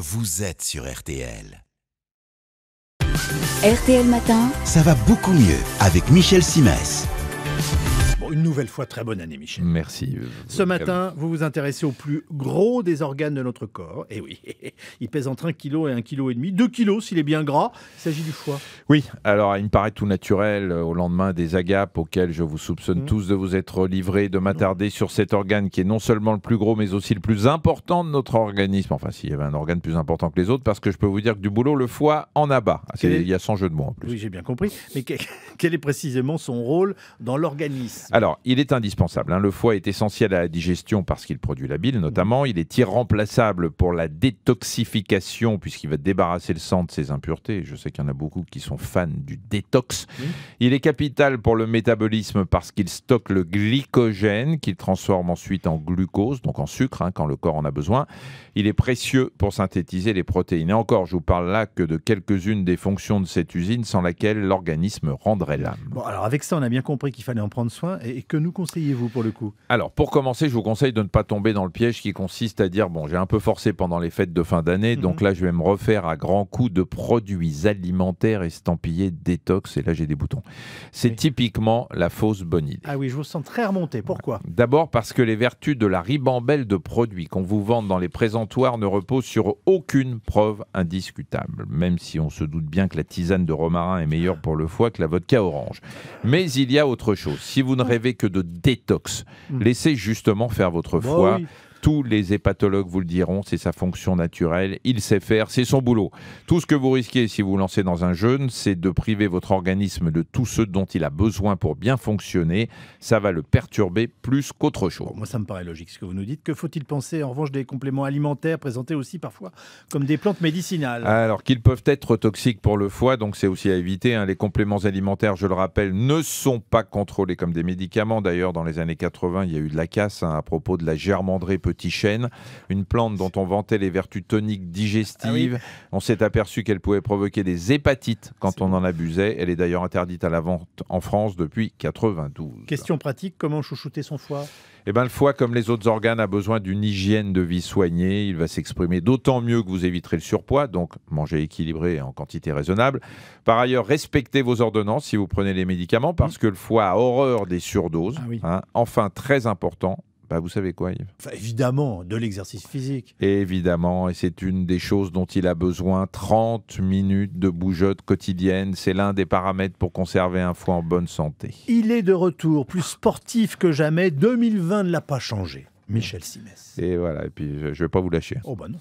Vous êtes sur RTL. RTL Matin. Ça va beaucoup mieux avec Michel Simès une nouvelle fois, très bonne année, Michel. Merci. Ce matin, vous vous intéressez au plus gros des organes de notre corps. Et eh oui, il pèse entre 1 kg et 1,5 kg. 2 kg s'il est bien gras. Il s'agit du foie. Oui, alors il me paraît tout naturel euh, au lendemain des agapes auxquelles je vous soupçonne mm. tous de vous être livrés, de m'attarder mm. sur cet organe qui est non seulement le plus gros, mais aussi le plus important de notre organisme. Enfin, s'il y avait un organe plus important que les autres, parce que je peux vous dire que du boulot, le foie en abat. Ah, il y a 100 jeux de mots en plus. Oui, j'ai bien compris. Mais quel est précisément son rôle dans l'organisme alors, il est indispensable. Hein. Le foie est essentiel à la digestion parce qu'il produit la bile, notamment. Il est irremplaçable pour la détoxification puisqu'il va débarrasser le sang de ses impuretés. Je sais qu'il y en a beaucoup qui sont fans du détox. Mmh. Il est capital pour le métabolisme parce qu'il stocke le glycogène qu'il transforme ensuite en glucose, donc en sucre, hein, quand le corps en a besoin. Il est précieux pour synthétiser les protéines. Et encore, je vous parle là que de quelques-unes des fonctions de cette usine sans laquelle l'organisme rendrait l'âme. Bon, alors avec ça, on a bien compris qu'il fallait en prendre soin. Et et que nous conseillez-vous pour le coup Alors, pour commencer, je vous conseille de ne pas tomber dans le piège qui consiste à dire bon, j'ai un peu forcé pendant les fêtes de fin d'année, donc mhm. là, je vais me refaire à grands coups de produits alimentaires estampillés détox, et là, j'ai des boutons. C'est typiquement la fausse bonne idée. Ah oui, je vous sens très remonté. Pourquoi D'abord parce que les vertus de la ribambelle de produits qu'on vous vend dans les présentoirs ne reposent sur aucune preuve indiscutable, même si on se doute bien que la tisane de romarin est meilleure pour le foie que la vodka orange. Mais il y a autre chose. Si vous ne rêvez que de détox. Mm. Laissez justement faire votre bah foi. Tous les hépatologues vous le diront, c'est sa fonction naturelle, il sait faire, c'est son boulot. Tout ce que vous risquez si vous lancez dans un jeûne, c'est de priver votre organisme de tout ce dont il a besoin pour bien fonctionner. Ça va le perturber plus qu'autre chose. moi, ça me paraît logique ce que vous nous dites. Que faut-il penser en revanche des compléments alimentaires présentés aussi parfois comme des plantes médicinales Alors qu'ils peuvent être toxiques pour le foie, donc c'est aussi à éviter. Hein. Les compléments alimentaires, je le rappelle, ne sont pas contrôlés comme des médicaments. D'ailleurs, dans les années 80, il y a eu de la casse hein, à propos de la germanderie petit chêne, une plante dont on vantait les vertus toniques digestives. Ah on s'est aperçu qu'elle pouvait provoquer des hépatites quand on en abusait. Elle est d'ailleurs interdite à la vente en France depuis 92. Question pratique, comment chouchouter son foie eh ben, le foie, comme les autres organes, a besoin d'une hygiène de vie soignée. Il va s'exprimer d'autant mieux que vous éviterez le surpoids, donc mangez équilibré en quantité raisonnable. Par ailleurs, respectez vos ordonnances si vous prenez les médicaments, parce mmh. que le foie a horreur des surdoses. Ah hein. Enfin, très important, vous savez quoi Yves Évidemment, de l'exercice physique. Évidemment, et c'est une des choses dont il a besoin. 30 minutes de bougeotte quotidienne, c'est l'un des paramètres pour conserver un foie en bonne santé. Il est de retour, plus sportif que jamais. 2020 ne l'a pas changé. Michel Simès. Et voilà, et puis je ne vais pas vous lâcher. Oh bah non.